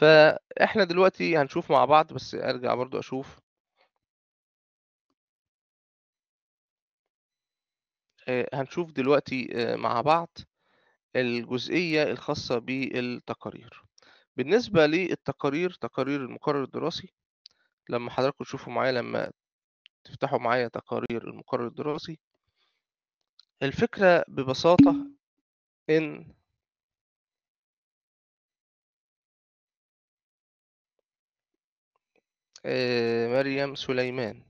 فاحنا دلوقتي هنشوف مع بعض بس ارجع برضو اشوف آه، هنشوف دلوقتي آه، مع بعض الجزئية الخاصة بالتقارير بالنسبة للتقارير تقارير المقرر الدراسي لما حضراتكم تشوفوا معايا لما تفتحوا معايا تقارير المقرر الدراسي الفكرة ببساطة إن آه، مريم سليمان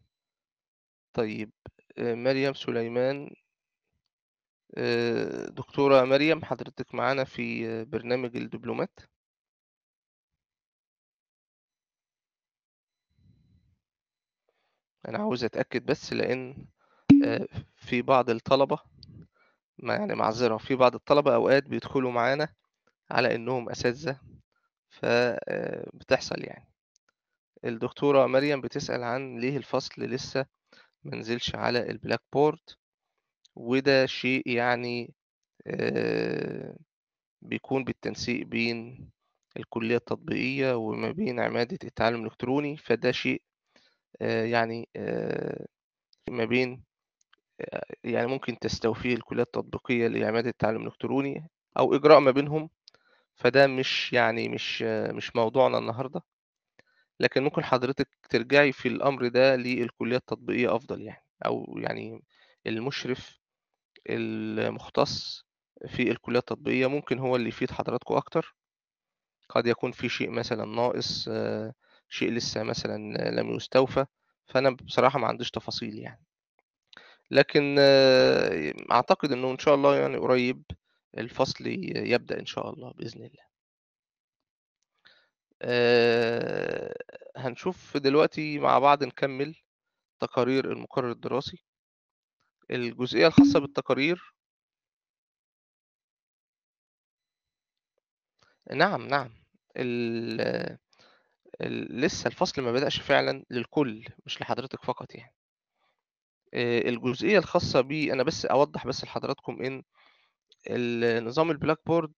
طيب آه، مريم سليمان آه، دكتورة مريم حضرتك معانا في برنامج الدبلومات أنا عاوز أتأكد بس لأن في بعض الطلبة ما يعني معذرة في بعض الطلبة أوقات بيدخلوا معانا على إنهم أساتذة فبتحصل يعني الدكتورة مريم بتسأل عن ليه الفصل لسه منزلش على البلاك بورد وده شيء يعني آه، بيكون بالتنسيق بين الكلية التطبيقية وما بين عمادة التعلم الإلكتروني فده شيء آه، يعني آه، ما بين يعني ممكن تستوفيه الكلية التطبيقية لعمادة التعلم الإلكتروني أو إجراء ما بينهم فده مش يعني مش مش موضوعنا النهارده لكن ممكن حضرتك ترجعي في الأمر ده للكلية التطبيقية أفضل يعني أو يعني المشرف المختص في الكلية التطبيقية ممكن هو اللي يفيد حضراتكم أكتر قد يكون في شيء مثلا ناقص آه، شيء لسه مثلا لم يستوفى فأنا بصراحة ما عنديش تفاصيل يعني لكن آه، أعتقد أنه إن شاء الله يعني قريب الفصل يبدأ إن شاء الله بإذن الله آه، هنشوف دلوقتي مع بعض نكمل تقارير المقرر الدراسي الجزئية الخاصة بالتقارير نعم نعم ال الـ لسه الفصل ما بدأش فعلا للكل مش لحضرتك فقط يعني آه، الجزئية الخاصة بي أنا بس أوضح بس لحضراتكم إن النظام البلاك بورد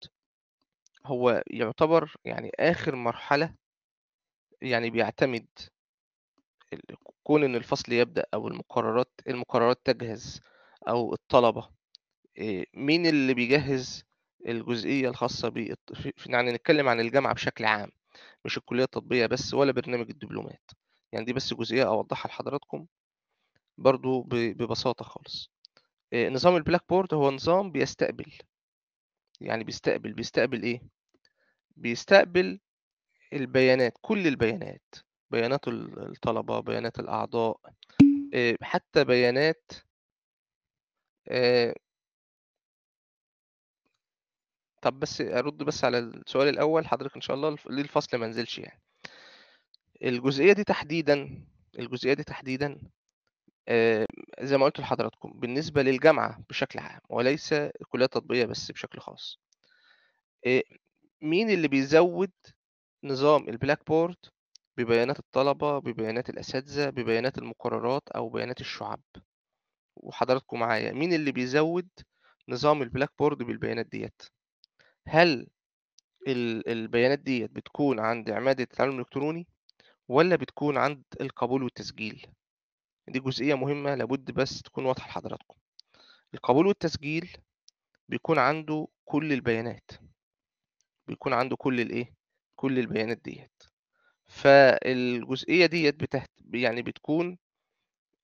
هو يعتبر يعني آخر مرحلة يعني بيعتمد كون إن الفصل يبدأ أو المقررات المقررات تجهز أو الطلبة مين اللي بيجهز الجزئية الخاصة بي يعني نتكلم عن الجامعة بشكل عام مش الكلية الطبية بس ولا برنامج الدبلومات يعني دي بس جزئية أوضحها لحضراتكم برضو ببساطة خالص نظام البلاك بورد هو نظام بيستقبل يعني بيستقبل بيستقبل ايه بيستقبل البيانات كل البيانات بيانات الطلبة بيانات الأعضاء آه، حتى بيانات آه، طب بس أرد بس على السؤال الأول حضرتك إن شاء الله ليه الفصل ما نزلش يعني الجزئية دي تحديدا الجزئية دي تحديدا آه، زي ما قلت لحضراتكم بالنسبة للجامعة بشكل عام وليس الكلية التطبيقية بس بشكل خاص آه، مين اللي بيزود نظام البلاك بورد ببيانات الطلبة ببيانات الأساتذة ببيانات المقررات أو بيانات الشعب وحضراتكم معايا مين اللي بيزود نظام البلاك بورد بالبيانات ديت هل البيانات ديت بتكون عند عمادة التعلم الإلكتروني ولا بتكون عند القبول والتسجيل دي جزئية مهمة لابد بس تكون واضحة لحضراتكم القبول والتسجيل بيكون عنده كل البيانات بيكون عنده كل الايه كل البيانات ديت فالجزئية ديت بتحت... يعني بتكون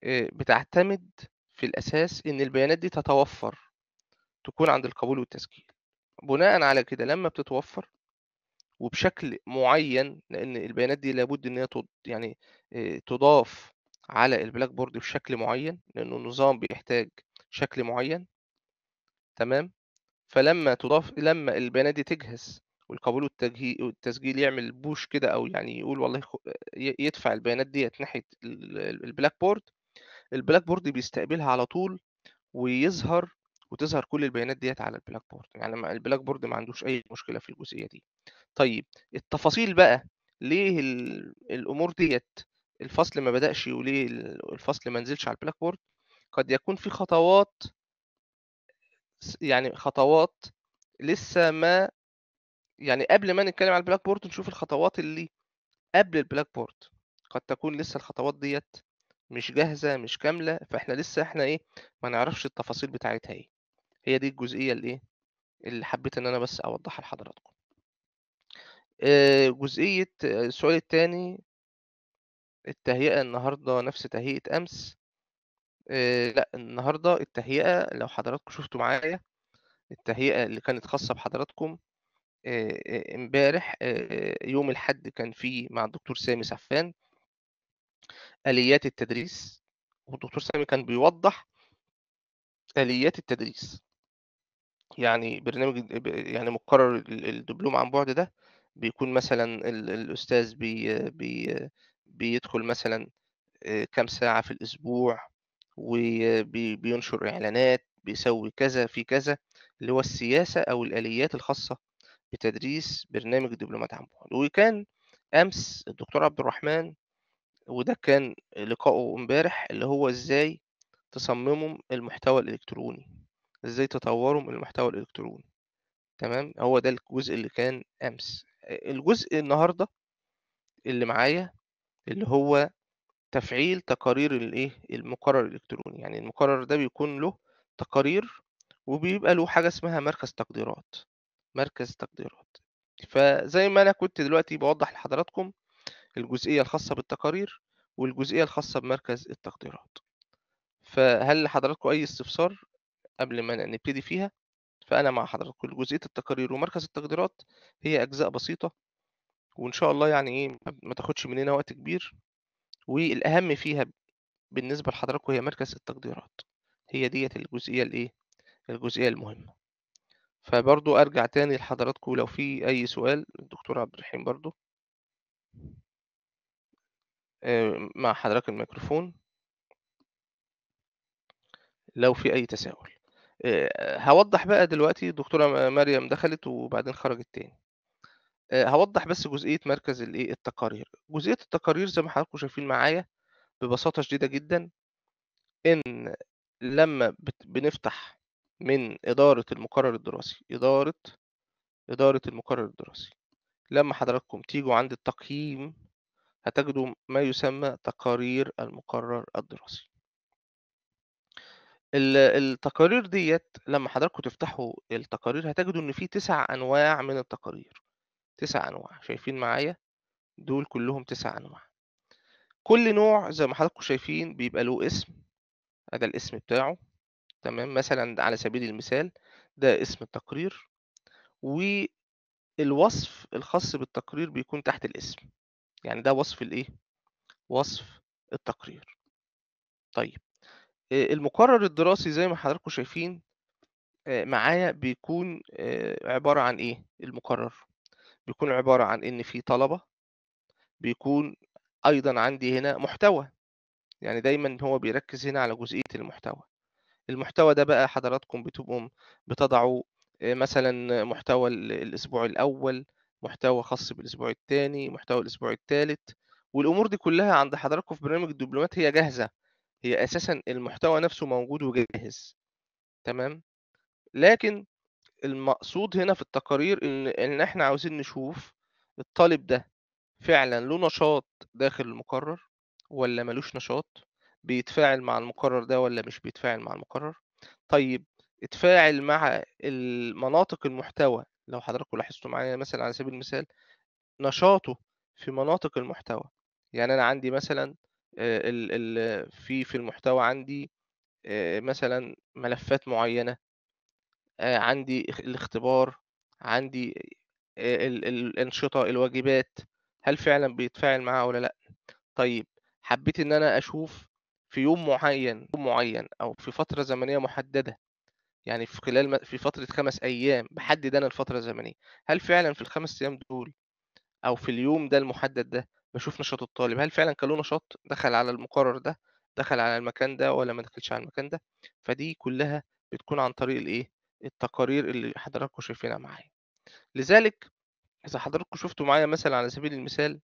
آه، بتعتمد في الأساس إن البيانات دي تتوفر تكون عند القبول والتسجيل بناء على كده لما بتتوفر وبشكل معين لأن البيانات دي لابد إن هي يعني آه، تضاف على البلاك بورد بشكل معين لأنه النظام بيحتاج شكل معين تمام فلما تضاف لما البيانات دي تجهز والقبول والتسجيل يعمل بوش كده او يعني يقول والله يدفع البيانات ديت ناحيه البلاك بورد البلاك بورد بيستقبلها على طول ويظهر وتظهر كل البيانات ديت على البلاك بورد يعني البلاك بورد ما عندوش اي مشكله في الجزئيه دي طيب التفاصيل بقى ليه الامور ديت الفصل ما بدأش وليه الفصل ما نزلش على البلاك بورد قد يكون في خطوات يعني خطوات لسه ما يعني قبل ما نتكلم على البلاك بورد نشوف الخطوات اللي قبل البلاك بورد قد تكون لسه الخطوات ديت مش جاهزة مش كاملة فاحنا لسه احنا ايه ما نعرفش التفاصيل بتاعتها ايه هي دي الجزئية اللي ايه اللي حبيت ان انا بس اوضحها لحضراتكم آه، جزئية السؤال التاني التهيئة النهاردة نفس تهيئة أمس آه، لا النهاردة التهيئة لو حضراتكم شفتوا معايا التهيئة اللي كانت خاصة بحضراتكم آه، آه، امبارح يوم الحد كان فيه مع الدكتور سامي سفان آليات التدريس والدكتور سامي كان بيوضح آليات التدريس يعني برنامج يعني مقرر الدبلوم عن بعد ده بيكون مثلا الاستاذ بي بي بيدخل مثلا آه، كام ساعة في الأسبوع وبينشر إعلانات بيسوي كذا في كذا اللي هو السياسة أو الآليات الخاصة بتدريس برنامج دبلومات عن بعد وكان أمس الدكتور عبد الرحمن وده كان لقائه امبارح اللي هو ازاي تصمموا المحتوى الالكتروني ازاي تطوروا المحتوى الالكتروني تمام هو ده الجزء اللي كان امس آه، الجزء النهارده اللي معايا اللي هو تفعيل تقارير الايه المقرر الالكتروني يعني المقرر ده بيكون له تقارير وبيبقى له حاجه اسمها مركز تقديرات مركز تقديرات فزي ما انا كنت دلوقتي بوضح لحضراتكم الجزئيه الخاصه بالتقارير والجزئيه الخاصه بمركز التقديرات فهل لحضراتكم اي استفسار قبل ما نبتدي فيها فانا مع حضراتكم جزئيه التقارير ومركز التقديرات هي اجزاء بسيطه وان شاء الله يعني ايه ما تاخدش مننا وقت كبير والاهم فيها بالنسبه لحضراتكم هي مركز التقديرات هي ديت الجزئيه الايه الجزئيه المهمه فبرضو ارجع تاني لحضراتكم لو في اي سؤال الدكتور عبد الرحيم برضو آه، مع حضرتك الميكروفون لو في اي تساؤل آه، هوضح بقى دلوقتي الدكتوره مريم دخلت وبعدين خرجت تاني آه، هوضح بس جزئية مركز الإيه، التقارير. جزئية التقارير زي ما حضراتكم شايفين معايا ببساطة شديدة جدًا، إن لمّا بنفتح من إدارة المقرر الدراسي، إدارة إدارة المقرر الدراسي، لمّا حضراتكم تيجوا عند التقييم هتجدوا ما يسمى تقارير المقرر الدراسي. التقارير ديت لمّا حضراتكم تفتحوا التقارير هتجدوا إن في تسع أنواع من التقارير. تسع انواع شايفين معايا دول كلهم تسع انواع كل نوع زي ما حضراتكم شايفين بيبقى له اسم ده الاسم بتاعه تمام مثلا على سبيل المثال ده اسم التقرير والوصف الخاص بالتقرير بيكون تحت الاسم يعني ده وصف الايه وصف التقرير طيب آه، المقرر الدراسي زي ما حضراتكم شايفين آه، معايا بيكون آه، عبارة عن ايه المقرر بيكون عبارة عن إن في طلبة بيكون أيضا عندي هنا محتوى يعني دايما هو بيركز هنا على جزئية المحتوى المحتوى ده بقى حضراتكم بتبقوا بتضعوا آه، مثلا محتوى الأسبوع الأول محتوى خاص بالأسبوع الثاني محتوى الأسبوع الثالث والأمور دي كلها عند حضراتكم في برنامج الدبلومات هي جاهزة هي أساسا المحتوى نفسه موجود وجاهز تمام لكن المقصود هنا في التقارير ان ان احنا عاوزين نشوف الطالب ده فعلا له نشاط داخل المقرر ولا ملوش نشاط بيتفاعل مع المقرر ده ولا مش بيتفاعل مع المقرر طيب اتفاعل مع المناطق المحتوى لو حضراتكم لاحظتوا معايا مثلا على سبيل المثال نشاطه في مناطق المحتوى يعني انا عندي مثلا آه، في في المحتوى عندي آه، مثلا ملفات معينه آه، عندي الاختبار عندي آه، الانشطه الواجبات هل فعلا بيتفاعل معاها ولا لا طيب حبيت ان انا اشوف في يوم معين يوم معين او في فتره زمنيه محدده يعني في خلال في فتره خمس ايام بحدد انا الفتره الزمنيه هل فعلا في الخمس ايام دول او في اليوم ده المحدد ده بشوف نشاط الطالب هل فعلا كان له نشاط دخل على المقرر ده دخل على المكان ده ولا ما دخلش على المكان ده فدي كلها بتكون عن طريق الايه التقارير اللي حضراتكم شايفينها معايا لذلك إذا حضراتكم شفتوا معايا مثلا على سبيل المثال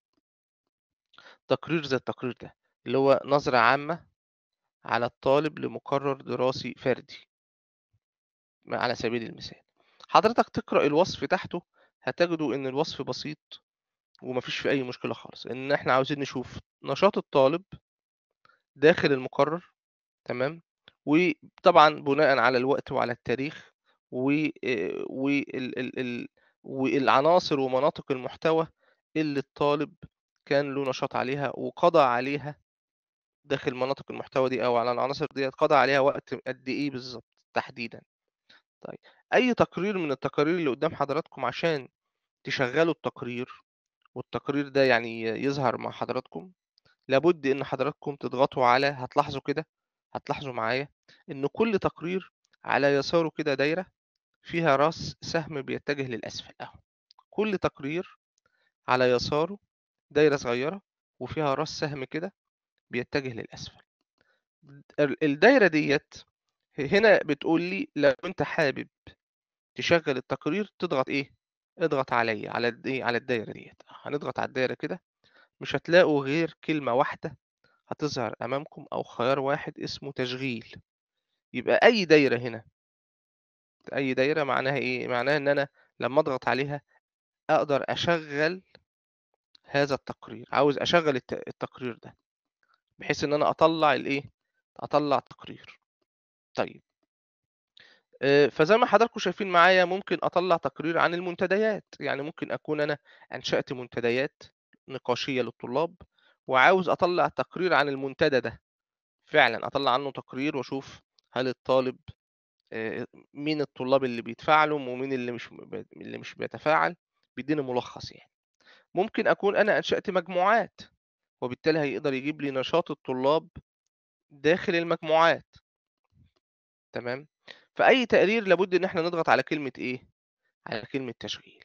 تقرير زي التقرير ده اللي هو نظرة عامة على الطالب لمقرر دراسي فردي على سبيل المثال حضرتك تقرأ الوصف تحته هتجدوا إن الوصف بسيط ومفيش فيه أي مشكلة خالص إن إحنا عاوزين نشوف نشاط الطالب داخل المقرر تمام وطبعا بناء على الوقت وعلى التاريخ و والعناصر ومناطق المحتوى اللي الطالب كان له نشاط عليها وقضى عليها داخل مناطق المحتوى دي او على العناصر دي قضى عليها وقت قد ايه بالظبط تحديدا طيب اي تقرير من التقارير اللي قدام حضراتكم عشان تشغلوا التقرير والتقرير ده يعني يظهر مع حضراتكم لابد ان حضراتكم تضغطوا على هتلاحظوا كده هتلاحظوا معايا ان كل تقرير على يساره كده دايره فيها راس سهم بيتجه للأسفل أهو كل تقرير على يساره دايرة صغيرة وفيها راس سهم كده بيتجه للأسفل الدايرة ديت هنا بتقول لي لو أنت حابب تشغل التقرير تضغط إيه؟ اضغط عليا على إيه؟ على الدايرة ديت هنضغط على الدايرة كده مش هتلاقوا غير كلمة واحدة هتظهر أمامكم أو خيار واحد اسمه تشغيل يبقى أي دايرة هنا اي دايره معناها ايه معناها ان انا لما اضغط عليها اقدر اشغل هذا التقرير عاوز اشغل التقرير ده بحيث ان انا اطلع الايه اطلع التقرير طيب آه، فزي ما حضراتكم شايفين معايا ممكن اطلع تقرير عن المنتديات يعني ممكن اكون انا انشات منتديات نقاشيه للطلاب وعاوز اطلع تقرير عن المنتدى ده فعلا اطلع عنه تقرير واشوف هل الطالب آه، مين الطلاب اللي بيتفاعلوا ومين اللي مش اللي مش بيتفاعل بيديني ملخص يعني ممكن اكون انا انشأت مجموعات وبالتالي هيقدر يجيب لي نشاط الطلاب داخل المجموعات تمام فأي تقرير لابد إن إحنا نضغط على كلمة إيه؟ على كلمة تشغيل